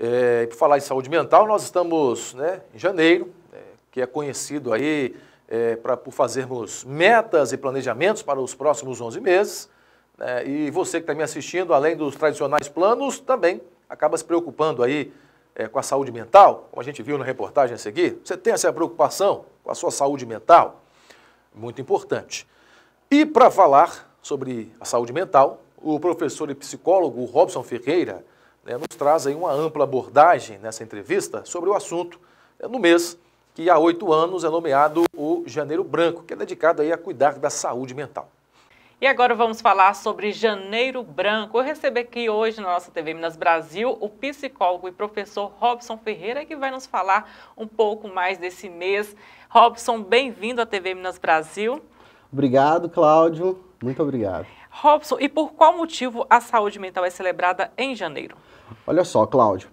É, por falar em saúde mental, nós estamos né, em janeiro, é, que é conhecido aí é, pra, por fazermos metas e planejamentos para os próximos 11 meses. Né, e você que está me assistindo, além dos tradicionais planos, também acaba se preocupando aí é, com a saúde mental, como a gente viu na reportagem a seguir. Você tem essa preocupação com a sua saúde mental? Muito importante. E para falar sobre a saúde mental, o professor e psicólogo Robson Ferreira né, nos traz aí uma ampla abordagem nessa entrevista sobre o assunto né, no mês que há oito anos é nomeado o Janeiro Branco, que é dedicado aí a cuidar da saúde mental. E agora vamos falar sobre Janeiro Branco. Eu recebi aqui hoje na nossa TV Minas Brasil o psicólogo e professor Robson Ferreira, que vai nos falar um pouco mais desse mês. Robson, bem-vindo à TV Minas Brasil. Obrigado, Cláudio. Muito obrigado. Robson, e por qual motivo a saúde mental é celebrada em janeiro? Olha só, Cláudio.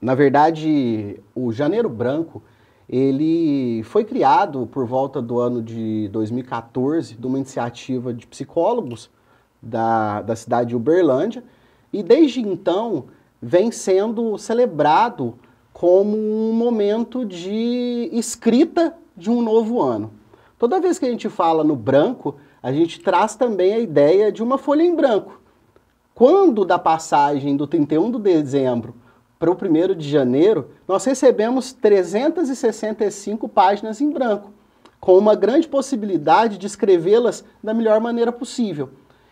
Na verdade, o Janeiro Branco, ele foi criado por volta do ano de 2014, de uma iniciativa de psicólogos da, da cidade de Uberlândia, e desde então vem sendo celebrado como um momento de escrita de um novo ano. Toda vez que a gente fala no branco, a gente traz também a ideia de uma folha em branco. Quando da passagem do 31 de dezembro para o 1 de janeiro, nós recebemos 365 páginas em branco, com uma grande possibilidade de escrevê-las da melhor maneira possível.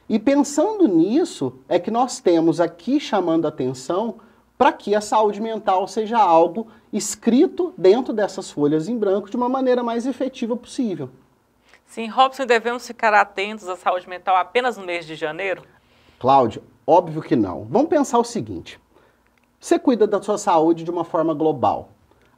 E pensando nisso, é que nós temos aqui chamando atenção para que a saúde mental seja algo escrito dentro dessas folhas em branco de uma maneira mais efetiva possível. Sim, Robson, devemos ficar atentos à saúde mental apenas no mês de janeiro? Cláudio, óbvio que não. Vamos pensar o seguinte: você cuida da sua saúde de uma forma global.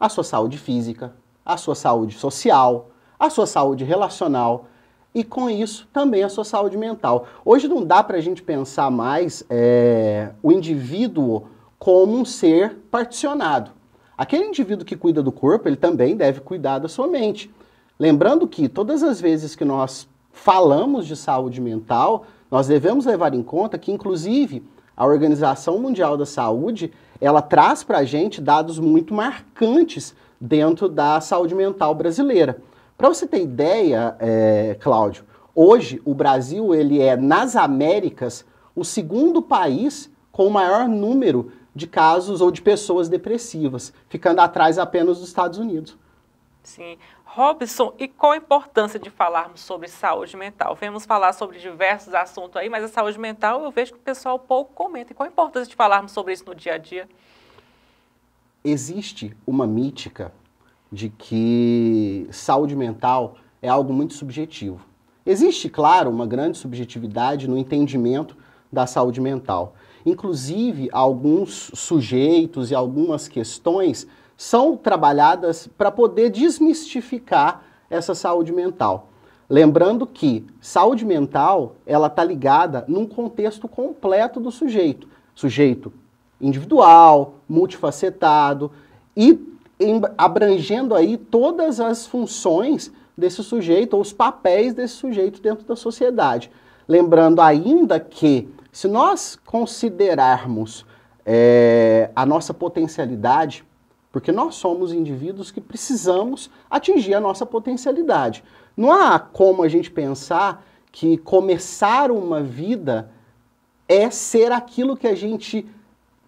A sua saúde física, a sua saúde social, a sua saúde relacional e com isso também a sua saúde mental. Hoje não dá para a gente pensar mais é, o indivíduo como um ser particionado. Aquele indivíduo que cuida do corpo, ele também deve cuidar da sua mente. Lembrando que todas as vezes que nós falamos de saúde mental, nós devemos levar em conta que, inclusive, a Organização Mundial da Saúde, ela traz para a gente dados muito marcantes dentro da saúde mental brasileira. Para você ter ideia, é, Cláudio, hoje o Brasil ele é nas Américas o segundo país com o maior número de casos ou de pessoas depressivas, ficando atrás apenas dos Estados Unidos. Sim. Robson, e qual a importância de falarmos sobre saúde mental? Vemos falar sobre diversos assuntos aí, mas a saúde mental eu vejo que o pessoal pouco comenta. E qual a importância de falarmos sobre isso no dia a dia? Existe uma mítica de que saúde mental é algo muito subjetivo. Existe, claro, uma grande subjetividade no entendimento da saúde mental. Inclusive, alguns sujeitos e algumas questões são trabalhadas para poder desmistificar essa saúde mental. Lembrando que saúde mental, ela está ligada num contexto completo do sujeito. Sujeito individual, multifacetado e abrangendo aí todas as funções desse sujeito ou os papéis desse sujeito dentro da sociedade. Lembrando ainda que se nós considerarmos é, a nossa potencialidade porque nós somos indivíduos que precisamos atingir a nossa potencialidade. Não há como a gente pensar que começar uma vida é ser aquilo que a gente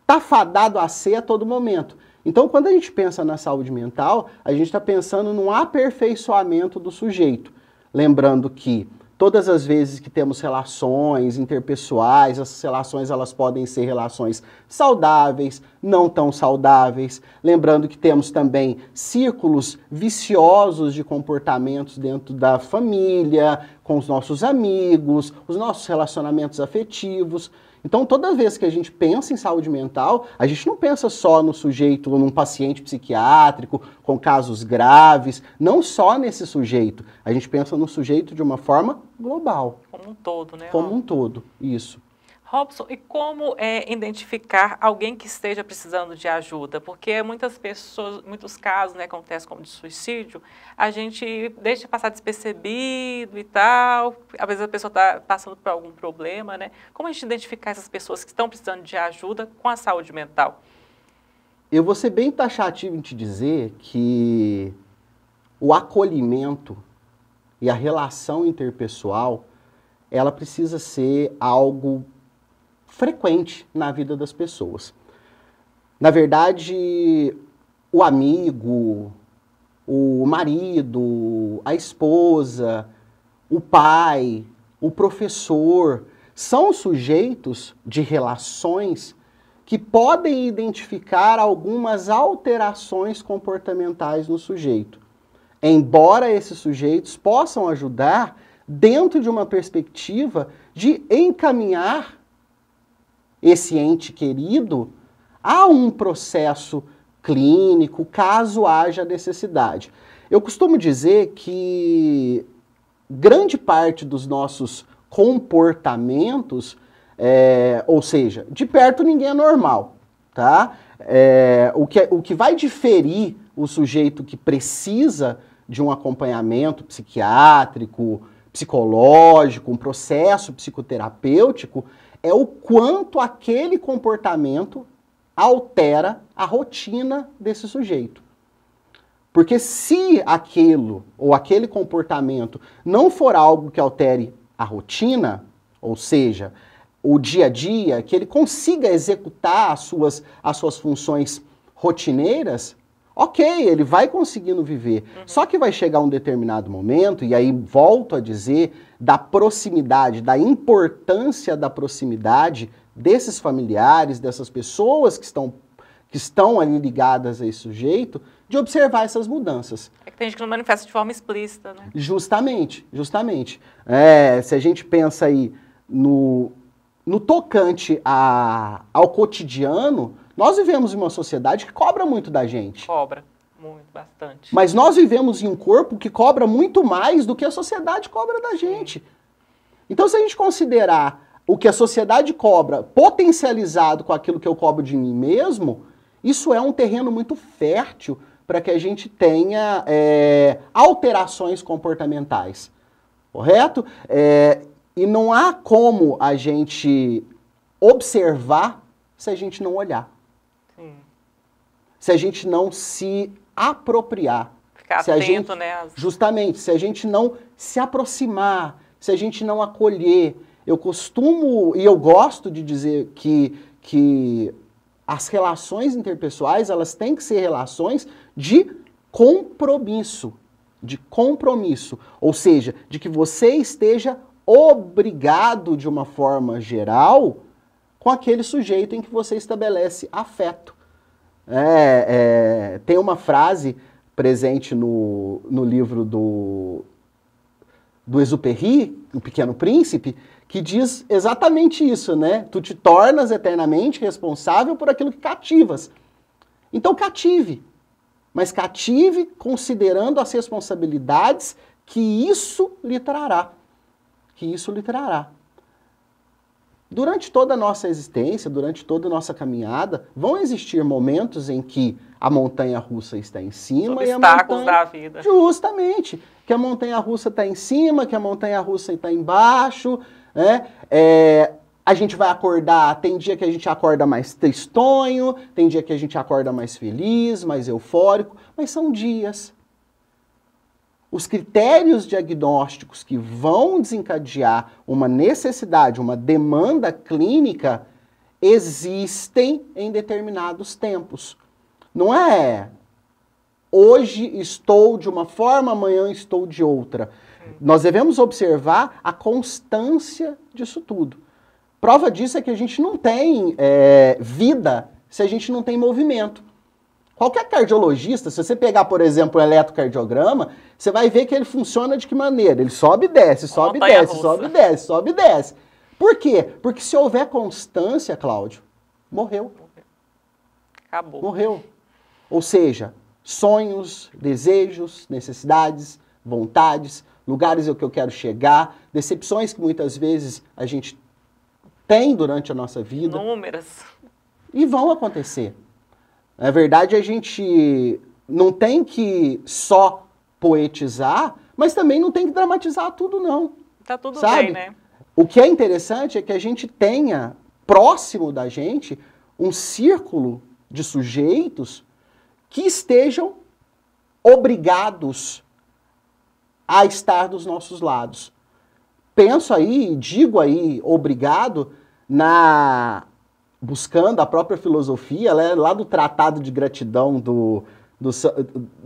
está fadado a ser a todo momento. Então, quando a gente pensa na saúde mental, a gente está pensando num aperfeiçoamento do sujeito. Lembrando que todas as vezes que temos relações interpessoais, essas relações elas podem ser relações saudáveis, não tão saudáveis. Lembrando que temos também círculos viciosos de comportamentos dentro da família, com os nossos amigos, os nossos relacionamentos afetivos. Então, toda vez que a gente pensa em saúde mental, a gente não pensa só no sujeito, num paciente psiquiátrico, com casos graves, não só nesse sujeito. A gente pensa no sujeito de uma forma global. Como um todo, né? Como um todo, isso. Robson, e como é, identificar alguém que esteja precisando de ajuda? Porque muitas pessoas, muitos casos, né, acontecem como de suicídio, a gente deixa passar despercebido e tal, às vezes a pessoa está passando por algum problema, né? Como a gente identificar essas pessoas que estão precisando de ajuda com a saúde mental? Eu vou ser bem taxativo em te dizer que o acolhimento e a relação interpessoal, ela precisa ser algo frequente na vida das pessoas. Na verdade, o amigo, o marido, a esposa, o pai, o professor, são sujeitos de relações que podem identificar algumas alterações comportamentais no sujeito. Embora esses sujeitos possam ajudar dentro de uma perspectiva de encaminhar esse ente querido, há um processo clínico, caso haja necessidade. Eu costumo dizer que grande parte dos nossos comportamentos, é, ou seja, de perto ninguém é normal, tá? É, o, que, é, o que vai diferir o sujeito que precisa de um acompanhamento psiquiátrico, psicológico, um processo psicoterapêutico, é o quanto aquele comportamento altera a rotina desse sujeito. Porque se aquilo ou aquele comportamento não for algo que altere a rotina, ou seja, o dia a dia, que ele consiga executar as suas, as suas funções rotineiras, Ok, ele vai conseguindo viver. Uhum. Só que vai chegar um determinado momento, e aí volto a dizer da proximidade, da importância da proximidade desses familiares, dessas pessoas que estão, que estão ali ligadas a esse sujeito, de observar essas mudanças. É que tem gente que não manifesta de forma explícita, né? Justamente, justamente. É, se a gente pensa aí no, no tocante a, ao cotidiano, nós vivemos em uma sociedade que cobra muito da gente. Cobra. Muito, bastante. Mas nós vivemos em um corpo que cobra muito mais do que a sociedade cobra da gente. Então, se a gente considerar o que a sociedade cobra potencializado com aquilo que eu cobro de mim mesmo, isso é um terreno muito fértil para que a gente tenha é, alterações comportamentais. Correto? É, e não há como a gente observar se a gente não olhar. Se a gente não se apropriar. Ficar se atento, gente, né? Justamente, se a gente não se aproximar, se a gente não acolher. Eu costumo, e eu gosto de dizer que, que as relações interpessoais, elas têm que ser relações de compromisso, de compromisso, ou seja, de que você esteja obrigado de uma forma geral com aquele sujeito em que você estabelece afeto. É, é, tem uma frase presente no, no livro do, do Exupéry, O Pequeno Príncipe, que diz exatamente isso, né? Tu te tornas eternamente responsável por aquilo que cativas. Então cative, mas cative considerando as responsabilidades que isso lhe trará. Que isso lhe trará durante toda a nossa existência, durante toda a nossa caminhada, vão existir momentos em que a montanha russa está em cima Os e a montanha da vida. Justamente, que a montanha russa está em cima, que a montanha russa está embaixo, né? É, a gente vai acordar, tem dia que a gente acorda mais tristonho, tem dia que a gente acorda mais feliz, mais eufórico, mas são dias os critérios diagnósticos que vão desencadear uma necessidade, uma demanda clínica, existem em determinados tempos. Não é hoje estou de uma forma, amanhã estou de outra. Nós devemos observar a constância disso tudo. Prova disso é que a gente não tem é, vida se a gente não tem movimento. Qualquer cardiologista, se você pegar, por exemplo, o eletrocardiograma, você vai ver que ele funciona de que maneira? Ele sobe e desce, sobe e desce, sobe e desce, sobe e desce. Por quê? Porque se houver constância, Cláudio, morreu. Acabou. Morreu. Ou seja, sonhos, desejos, necessidades, vontades, lugares ao que eu quero chegar, decepções que muitas vezes a gente tem durante a nossa vida. Inúmeras. E vão acontecer. Na verdade, a gente não tem que só poetizar, mas também não tem que dramatizar tudo, não. Tá tudo sabe? bem, né? O que é interessante é que a gente tenha próximo da gente um círculo de sujeitos que estejam obrigados a estar dos nossos lados. Penso aí, digo aí, obrigado na buscando a própria filosofia, ela é lá do Tratado de Gratidão do, do,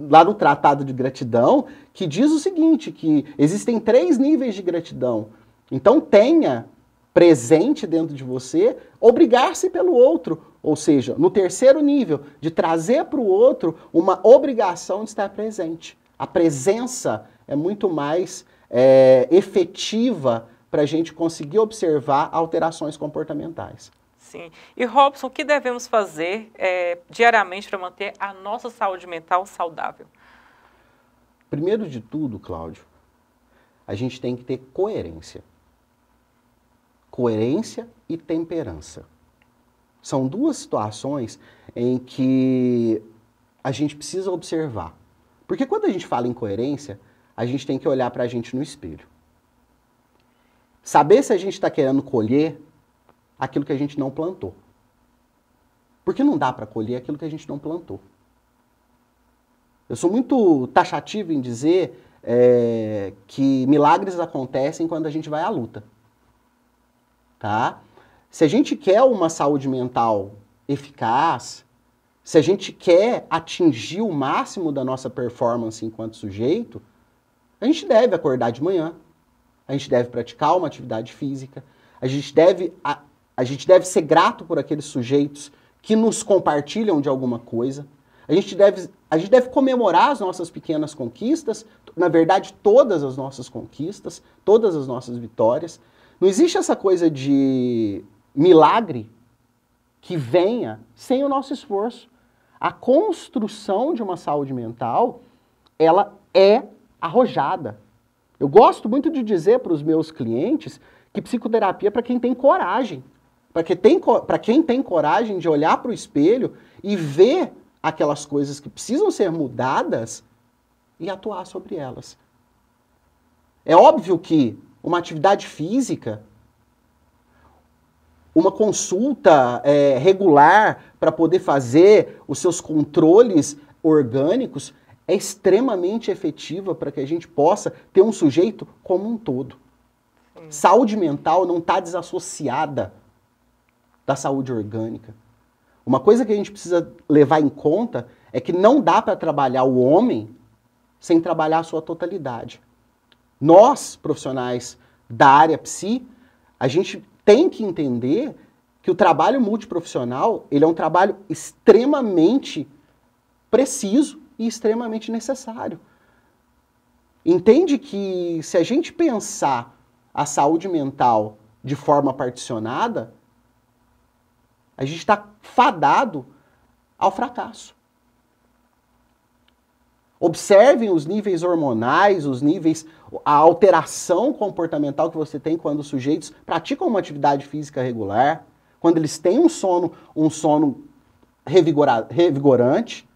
lá no Tratado de Gratidão, que diz o seguinte, que existem três níveis de gratidão. Então tenha presente dentro de você obrigar-se pelo outro, ou seja, no terceiro nível, de trazer para o outro uma obrigação de estar presente. A presença é muito mais é, efetiva para a gente conseguir observar alterações comportamentais. Sim. E Robson, o que devemos fazer é, diariamente para manter a nossa saúde mental saudável? Primeiro de tudo, Cláudio, a gente tem que ter coerência. Coerência e temperança. São duas situações em que a gente precisa observar. Porque quando a gente fala em coerência, a gente tem que olhar para a gente no espelho. Saber se a gente está querendo colher aquilo que a gente não plantou. Porque não dá para colher aquilo que a gente não plantou. Eu sou muito taxativo em dizer é, que milagres acontecem quando a gente vai à luta. Tá? Se a gente quer uma saúde mental eficaz, se a gente quer atingir o máximo da nossa performance enquanto sujeito, a gente deve acordar de manhã, a gente deve praticar uma atividade física, a gente deve a gente deve ser grato por aqueles sujeitos que nos compartilham de alguma coisa. A gente deve, a gente deve comemorar as nossas pequenas conquistas, na verdade, todas as nossas conquistas, todas as nossas vitórias. Não existe essa coisa de milagre que venha sem o nosso esforço. A construção de uma saúde mental, ela é arrojada. Eu gosto muito de dizer para os meus clientes que psicoterapia é para quem tem coragem. Para que quem tem coragem de olhar para o espelho e ver aquelas coisas que precisam ser mudadas e atuar sobre elas. É óbvio que uma atividade física, uma consulta é, regular para poder fazer os seus controles orgânicos é extremamente efetiva para que a gente possa ter um sujeito como um todo. Sim. Saúde mental não está desassociada da saúde orgânica. Uma coisa que a gente precisa levar em conta é que não dá para trabalhar o homem sem trabalhar a sua totalidade. Nós, profissionais da área psi, a gente tem que entender que o trabalho multiprofissional ele é um trabalho extremamente preciso e extremamente necessário. Entende que se a gente pensar a saúde mental de forma particionada, a gente está fadado ao fracasso. Observem os níveis hormonais, os níveis, a alteração comportamental que você tem quando os sujeitos praticam uma atividade física regular, quando eles têm um sono, um sono revigorante.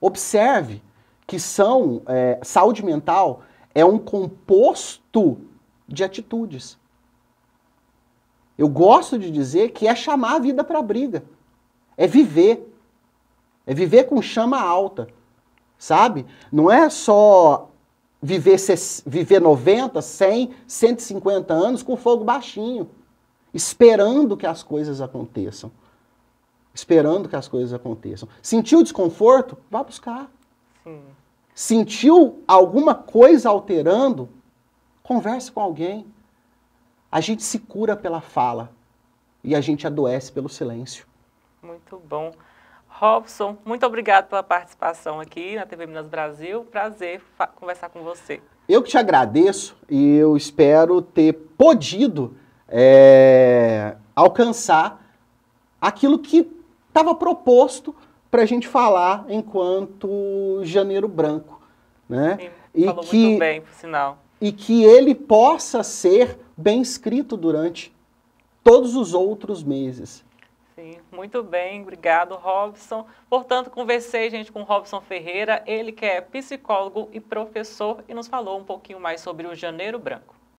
Observe que são é, saúde mental é um composto de atitudes. Eu gosto de dizer que é chamar a vida para a briga. É viver. É viver com chama alta. Sabe? Não é só viver, viver 90, 100, 150 anos com fogo baixinho, esperando que as coisas aconteçam. Esperando que as coisas aconteçam. Sentiu desconforto? Vá buscar. Sim. Sentiu alguma coisa alterando? Converse com alguém. A gente se cura pela fala e a gente adoece pelo silêncio. Muito bom. Robson, muito obrigado pela participação aqui na TV Minas Brasil. Prazer conversar com você. Eu que te agradeço e eu espero ter podido é, alcançar aquilo que estava proposto para a gente falar enquanto janeiro branco. Né? Sim, e falou que, muito bem, por sinal e que ele possa ser bem escrito durante todos os outros meses. Sim, muito bem, obrigado, Robson. Portanto, conversei, gente, com Robson Ferreira, ele que é psicólogo e professor, e nos falou um pouquinho mais sobre o Janeiro Branco.